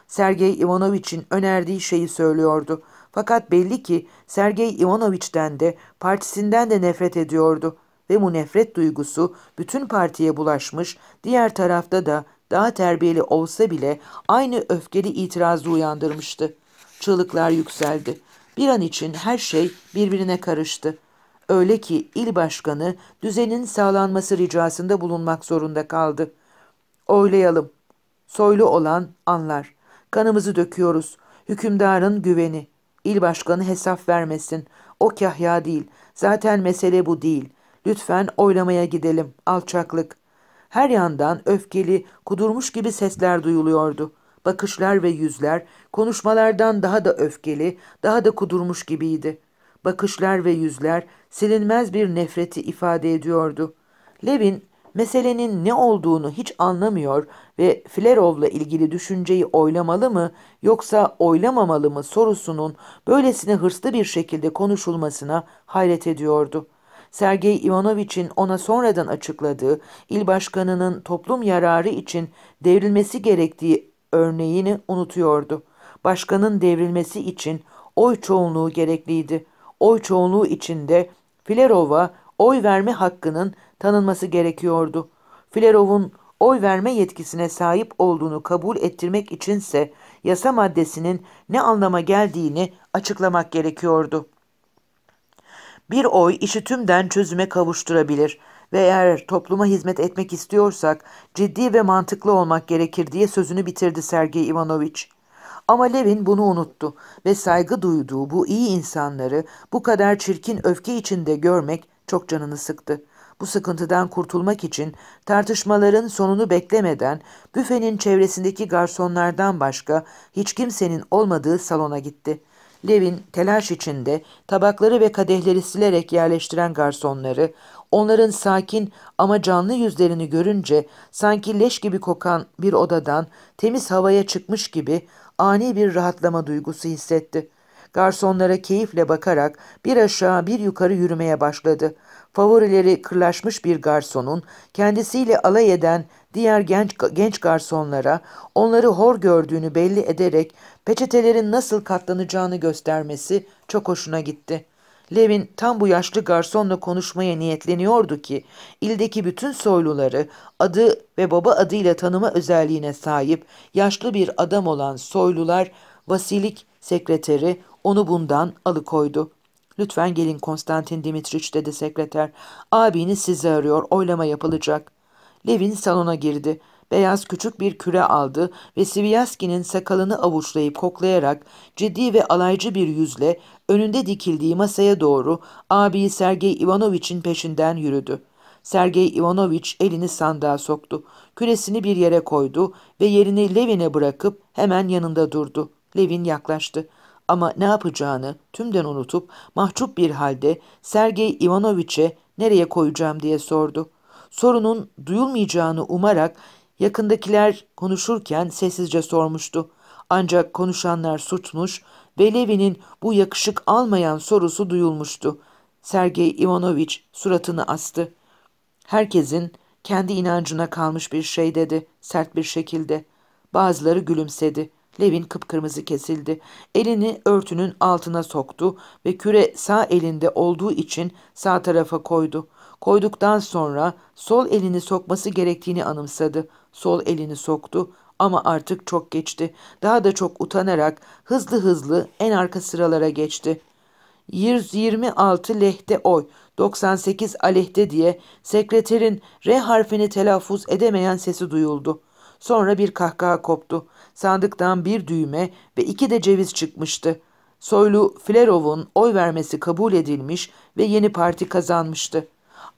Sergey Ivanoviç'in önerdiği şeyi söylüyordu. Fakat belli ki Sergey İvanoviç'ten de partisinden de nefret ediyordu ve bu nefret duygusu bütün partiye bulaşmış, diğer tarafta da daha terbiyeli olsa bile aynı öfkeli itirazı uyandırmıştı. Çığlıklar yükseldi. Bir an için her şey birbirine karıştı. Öyle ki il başkanı düzenin sağlanması ricasında bulunmak zorunda kaldı. Oylayalım. Soylu olan anlar. Kanımızı döküyoruz. Hükümdarın güveni. İl başkanı hesap vermesin. O kahya değil. Zaten mesele bu değil. Lütfen oylamaya gidelim. Alçaklık. Her yandan öfkeli, kudurmuş gibi sesler duyuluyordu. Bakışlar ve yüzler konuşmalardan daha da öfkeli, daha da kudurmuş gibiydi.'' bakışlar ve yüzler silinmez bir nefreti ifade ediyordu. Levin meselenin ne olduğunu hiç anlamıyor ve Flerov'la ilgili düşünceyi oylamalı mı yoksa oylamamalı mı sorusunun böylesine hırslı bir şekilde konuşulmasına hayret ediyordu. Sergey İvanoviç'in ona sonradan açıkladığı il başkanının toplum yararı için devrilmesi gerektiği örneğini unutuyordu. Başkanın devrilmesi için oy çoğunluğu gerekliydi oy çoğunluğu içinde Filerov'a oy verme hakkının tanınması gerekiyordu. Filerov'un oy verme yetkisine sahip olduğunu kabul ettirmek içinse yasa maddesinin ne anlama geldiğini açıklamak gerekiyordu. Bir oy işi tümden çözüme kavuşturabilir ve eğer topluma hizmet etmek istiyorsak ciddi ve mantıklı olmak gerekir diye sözünü bitirdi Sergey Ivanovich. Ama Levin bunu unuttu ve saygı duyduğu bu iyi insanları bu kadar çirkin öfke içinde görmek çok canını sıktı. Bu sıkıntıdan kurtulmak için tartışmaların sonunu beklemeden büfenin çevresindeki garsonlardan başka hiç kimsenin olmadığı salona gitti. Levin telaş içinde tabakları ve kadehleri silerek yerleştiren garsonları, onların sakin ama canlı yüzlerini görünce sanki leş gibi kokan bir odadan temiz havaya çıkmış gibi ani bir rahatlama duygusu hissetti. Garsonlara keyifle bakarak bir aşağı bir yukarı yürümeye başladı. Favorileri kırlaşmış bir garsonun kendisiyle alay eden diğer genç, genç garsonlara onları hor gördüğünü belli ederek peçetelerin nasıl katlanacağını göstermesi çok hoşuna gitti.'' Levin tam bu yaşlı garsonla konuşmaya niyetleniyordu ki ildeki bütün soyluları adı ve baba adıyla tanıma özelliğine sahip yaşlı bir adam olan soylular vasilik sekreteri onu bundan alıkoydu. Lütfen gelin Konstantin Dimitriç dedi sekreter. Abini size arıyor oylama yapılacak. Levin salona girdi. Beyaz küçük bir küre aldı ve Sivyaski'nin sakalını avuçlayıp koklayarak ciddi ve alaycı bir yüzle önünde dikildiği masaya doğru abi Sergey Ivanoviç'in peşinden yürüdü. Sergey Ivanoviç elini sandığa soktu. Küresini bir yere koydu ve yerini Levin'e bırakıp hemen yanında durdu. Levin yaklaştı. Ama ne yapacağını tümden unutup mahcup bir halde Sergey Ivanoviç'e nereye koyacağım diye sordu. Sorunun duyulmayacağını umarak Yakındakiler konuşurken sessizce sormuştu. Ancak konuşanlar susmuş ve Levin'in bu yakışık almayan sorusu duyulmuştu. Sergey Ivanoviç suratını astı. Herkesin kendi inancına kalmış bir şey dedi sert bir şekilde. Bazıları gülümsedi. Levin kıpkırmızı kesildi. Elini örtünün altına soktu ve küre sağ elinde olduğu için sağ tarafa koydu. Koyduktan sonra sol elini sokması gerektiğini anımsadı. Sol elini soktu ama artık çok geçti. Daha da çok utanarak hızlı hızlı en arka sıralara geçti. 126 lehte oy, 98 aleyhte diye sekreterin R harfini telaffuz edemeyen sesi duyuldu. Sonra bir kahkaha koptu. Sandıktan bir düğme ve iki de ceviz çıkmıştı. Soylu Flerov'un oy vermesi kabul edilmiş ve yeni parti kazanmıştı.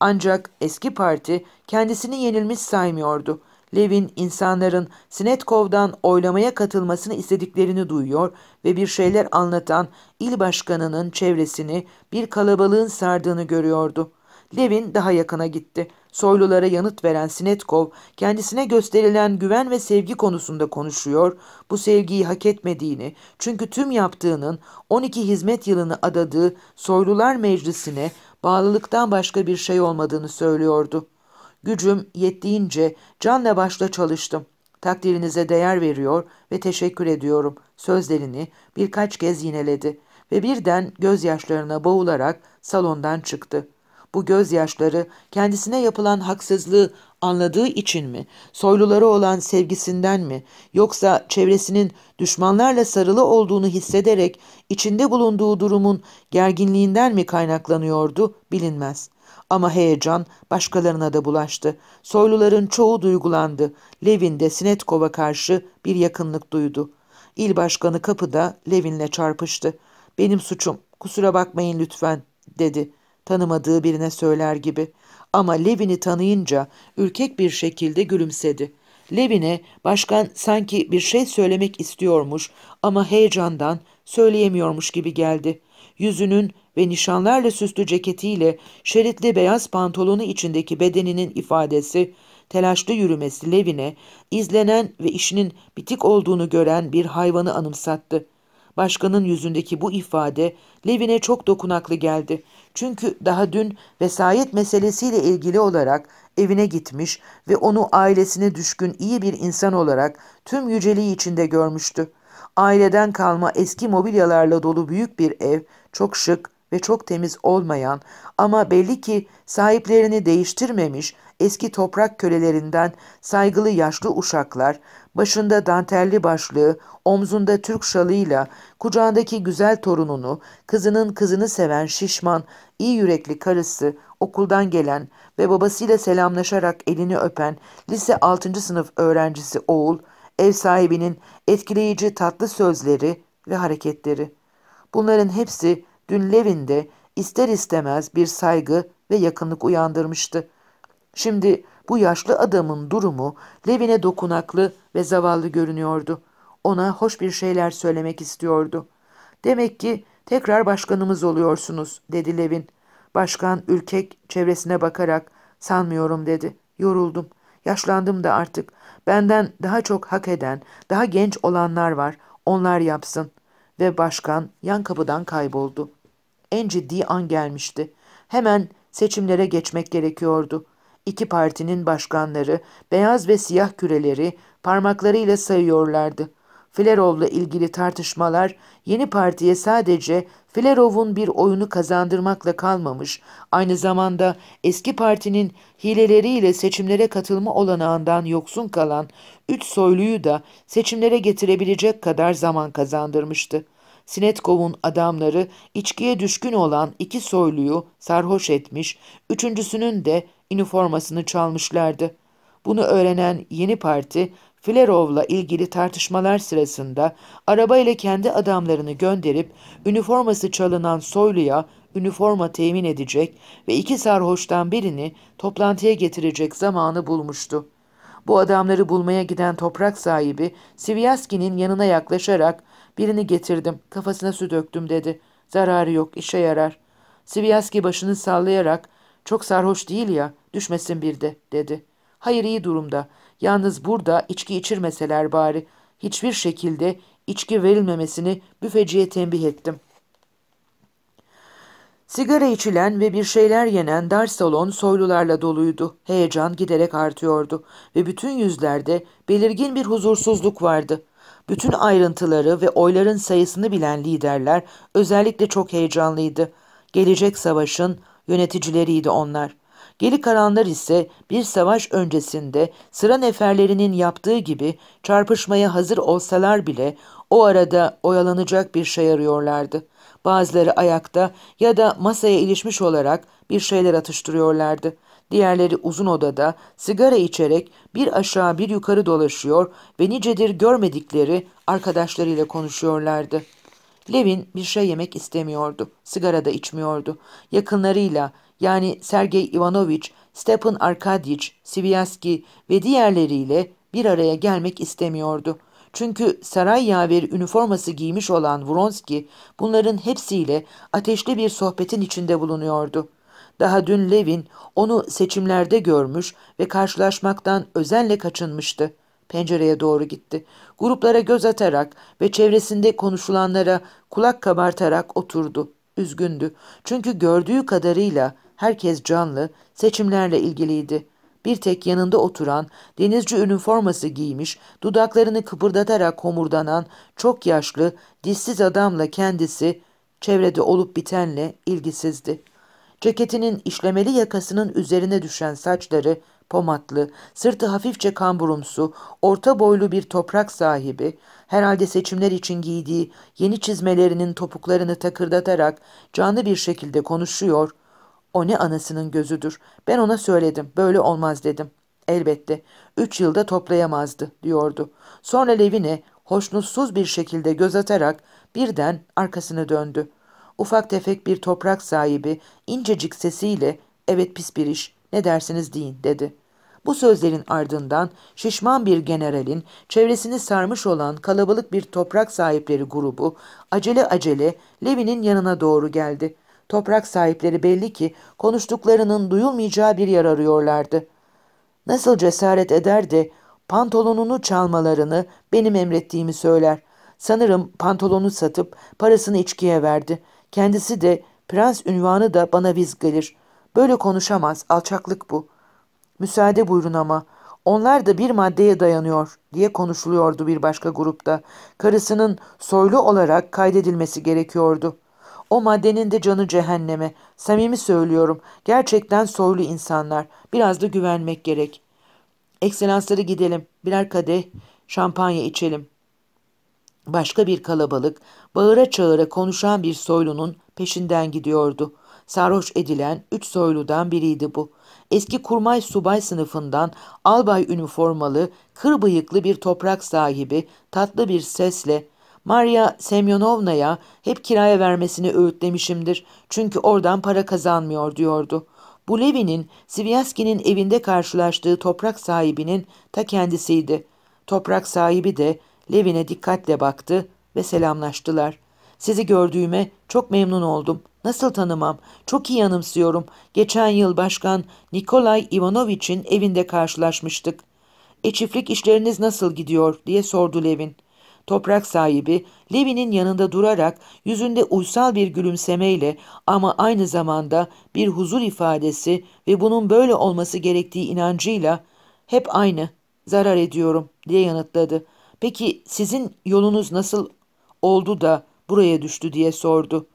Ancak eski parti kendisini yenilmiş saymıyordu. Levin insanların Sinetkov'dan oylamaya katılmasını istediklerini duyuyor ve bir şeyler anlatan il başkanının çevresini bir kalabalığın sardığını görüyordu. Levin daha yakına gitti. Soylulara yanıt veren Sinetkov kendisine gösterilen güven ve sevgi konusunda konuşuyor, bu sevgiyi hak etmediğini çünkü tüm yaptığının 12 hizmet yılını adadığı Soylular Meclisi'ne bağlılıktan başka bir şey olmadığını söylüyordu. Gücüm yettiğince canla başla çalıştım. Takdirinize değer veriyor ve teşekkür ediyorum. Sözlerini birkaç kez yineledi ve birden gözyaşlarına boğularak salondan çıktı. Bu gözyaşları kendisine yapılan haksızlığı anladığı için mi, soylulara olan sevgisinden mi, yoksa çevresinin düşmanlarla sarılı olduğunu hissederek içinde bulunduğu durumun gerginliğinden mi kaynaklanıyordu bilinmez. Ama heyecan başkalarına da bulaştı. Soyluların çoğu duygulandı. Levin de Sinetkov'a karşı bir yakınlık duydu. İl başkanı kapıda Levin'le çarpıştı. Benim suçum, kusura bakmayın lütfen, dedi. Tanımadığı birine söyler gibi. Ama Levin'i tanıyınca ürkek bir şekilde gülümsedi. Levin'e başkan sanki bir şey söylemek istiyormuş ama heyecandan söyleyemiyormuş gibi geldi yüzünün ve nişanlarla süslü ceketiyle şeritli beyaz pantolonu içindeki bedeninin ifadesi, telaşlı yürümesi Levin'e izlenen ve işinin bitik olduğunu gören bir hayvanı anımsattı. Başkanın yüzündeki bu ifade Levin'e çok dokunaklı geldi. Çünkü daha dün vesayet meselesiyle ilgili olarak evine gitmiş ve onu ailesine düşkün iyi bir insan olarak tüm yüceliği içinde görmüştü. Aileden kalma eski mobilyalarla dolu büyük bir ev, çok şık ve çok temiz olmayan ama belli ki sahiplerini değiştirmemiş eski toprak kölelerinden saygılı yaşlı uşaklar, başında dantelli başlığı, omzunda Türk şalıyla, kucağındaki güzel torununu, kızının kızını seven şişman, iyi yürekli karısı, okuldan gelen ve babasıyla selamlaşarak elini öpen lise 6. sınıf öğrencisi oğul, ev sahibinin etkileyici tatlı sözleri ve hareketleri. Bunların hepsi dün Levin'de ister istemez bir saygı ve yakınlık uyandırmıştı. Şimdi bu yaşlı adamın durumu Levin'e dokunaklı ve zavallı görünüyordu. Ona hoş bir şeyler söylemek istiyordu. Demek ki tekrar başkanımız oluyorsunuz dedi Levin. Başkan ülkek çevresine bakarak sanmıyorum dedi. Yoruldum. Yaşlandım da artık. Benden daha çok hak eden, daha genç olanlar var. Onlar yapsın. Ve başkan yan kapıdan kayboldu. En ciddi an gelmişti. Hemen seçimlere geçmek gerekiyordu. İki partinin başkanları beyaz ve siyah küreleri parmaklarıyla sayıyorlardı. Flerov'la ilgili tartışmalar yeni partiye sadece Filerov'un bir oyunu kazandırmakla kalmamış, aynı zamanda eski partinin hileleriyle seçimlere katılma olanağından yoksun kalan üç soyluyu da seçimlere getirebilecek kadar zaman kazandırmıştı. Sinetkov'un adamları içkiye düşkün olan iki soyluyu sarhoş etmiş, üçüncüsünün de üniformasını çalmışlardı. Bunu öğrenen yeni parti Flerov'la ilgili tartışmalar sırasında araba ile kendi adamlarını gönderip üniforması çalınan soyluya üniforma temin edecek ve iki sarhoştan birini toplantıya getirecek zamanı bulmuştu. Bu adamları bulmaya giden toprak sahibi Sivyaski'nin yanına yaklaşarak birini getirdim kafasına su döktüm dedi. Zararı yok işe yarar. Sivyaski başını sallayarak çok sarhoş değil ya düşmesin bir de dedi. Hayır iyi durumda Yalnız burada içki içirmeseler bari. Hiçbir şekilde içki verilmemesini büfeciye tembih ettim. Sigara içilen ve bir şeyler yenen dar salon soylularla doluydu. Heyecan giderek artıyordu ve bütün yüzlerde belirgin bir huzursuzluk vardı. Bütün ayrıntıları ve oyların sayısını bilen liderler özellikle çok heyecanlıydı. Gelecek savaşın yöneticileriydi onlar.'' Geri kalanlar ise bir savaş öncesinde sıra neferlerinin yaptığı gibi çarpışmaya hazır olsalar bile o arada oyalanacak bir şey arıyorlardı. Bazıları ayakta ya da masaya ilişmiş olarak bir şeyler atıştırıyorlardı. Diğerleri uzun odada sigara içerek bir aşağı bir yukarı dolaşıyor ve nicedir görmedikleri arkadaşlarıyla konuşuyorlardı.'' Levin bir şey yemek istemiyordu. Sigara da içmiyordu. Yakınlarıyla yani Sergey Ivanovich, Stepan Arkadyevich, Sivyaski ve diğerleriyle bir araya gelmek istemiyordu. Çünkü saray yaveri üniforması giymiş olan Vronski bunların hepsiyle ateşli bir sohbetin içinde bulunuyordu. Daha dün Levin onu seçimlerde görmüş ve karşılaşmaktan özenle kaçınmıştı pencereye doğru gitti. Gruplara göz atarak ve çevresinde konuşulanlara kulak kabartarak oturdu. Üzgündü. Çünkü gördüğü kadarıyla herkes canlı, seçimlerle ilgiliydi. Bir tek yanında oturan, denizci üniforması giymiş, dudaklarını kıpırdatarak komurdanan, çok yaşlı, dişsiz adamla kendisi, çevrede olup bitenle ilgisizdi. Ceketinin işlemeli yakasının üzerine düşen saçları pomatlı, sırtı hafifçe kamburumsu, orta boylu bir toprak sahibi, herhalde seçimler için giydiği yeni çizmelerinin topuklarını takırdatarak canlı bir şekilde konuşuyor. O ne anasının gözüdür. Ben ona söyledim, böyle olmaz dedim. Elbette, üç yılda toplayamazdı, diyordu. Sonra Levine, hoşnutsuz bir şekilde göz atarak birden arkasını döndü. Ufak tefek bir toprak sahibi, incecik sesiyle, evet pis bir iş, ne dersiniz deyin dedi. Bu sözlerin ardından şişman bir generalin çevresini sarmış olan kalabalık bir toprak sahipleri grubu acele acele Levi'nin yanına doğru geldi. Toprak sahipleri belli ki konuştuklarının duyulmayacağı bir yer arıyorlardı. Nasıl cesaret eder de pantolonunu çalmalarını benim emrettiğimi söyler. Sanırım pantolonu satıp parasını içkiye verdi. Kendisi de prens ünvanı da bana viz gelir. Böyle konuşamaz, alçaklık bu. Müsaade buyurun ama. Onlar da bir maddeye dayanıyor diye konuşuluyordu bir başka grupta. Karısının soylu olarak kaydedilmesi gerekiyordu. O maddenin de canı cehenneme. Samimi söylüyorum. Gerçekten soylu insanlar. Biraz da güvenmek gerek. Ekselansları gidelim. Birer kadeh şampanya içelim. Başka bir kalabalık bağıra çağıra konuşan bir soylunun peşinden gidiyordu.'' sarhoş edilen üç soyludan biriydi bu. Eski kurmay subay sınıfından albay üniformalı, kır bıyıklı bir toprak sahibi tatlı bir sesle Maria Semyonovna'ya hep kiraya vermesini öğütlemişimdir çünkü oradan para kazanmıyor diyordu. Bu Levin'in Sivyaski'nin evinde karşılaştığı toprak sahibinin ta kendisiydi. Toprak sahibi de Levin'e dikkatle baktı ve selamlaştılar. Sizi gördüğüme çok memnun oldum. Nasıl tanımam? Çok iyi anımsıyorum. Geçen yıl başkan Nikolay Ivanoviç'in evinde karşılaşmıştık. E çiftlik işleriniz nasıl gidiyor diye sordu Levin. Toprak sahibi Levin'in yanında durarak yüzünde uysal bir gülümsemeyle ama aynı zamanda bir huzur ifadesi ve bunun böyle olması gerektiği inancıyla hep aynı zarar ediyorum diye yanıtladı. Peki sizin yolunuz nasıl oldu da buraya düştü diye sordu.''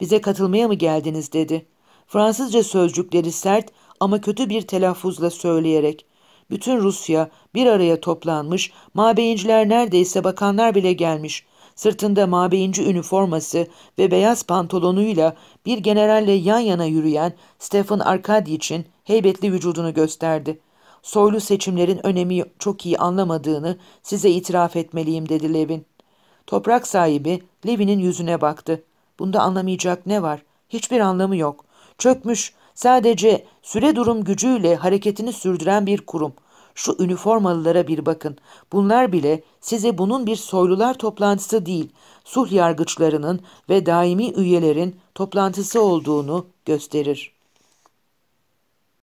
bize katılmaya mı geldiniz dedi. Fransızca sözcükleri sert ama kötü bir telaffuzla söyleyerek. Bütün Rusya bir araya toplanmış, mabeyinciler neredeyse bakanlar bile gelmiş. Sırtında mabeyinci üniforması ve beyaz pantolonuyla bir generalle yan yana yürüyen Stefan Arkadyiç'in heybetli vücudunu gösterdi. Soylu seçimlerin önemi çok iyi anlamadığını size itiraf etmeliyim dedi Levin. Toprak sahibi Levin'in yüzüne baktı. Bunda anlamayacak ne var? Hiçbir anlamı yok. Çökmüş, sadece süre durum gücüyle hareketini sürdüren bir kurum. Şu üniformalılara bir bakın. Bunlar bile size bunun bir soylular toplantısı değil, sulh yargıçlarının ve daimi üyelerin toplantısı olduğunu gösterir.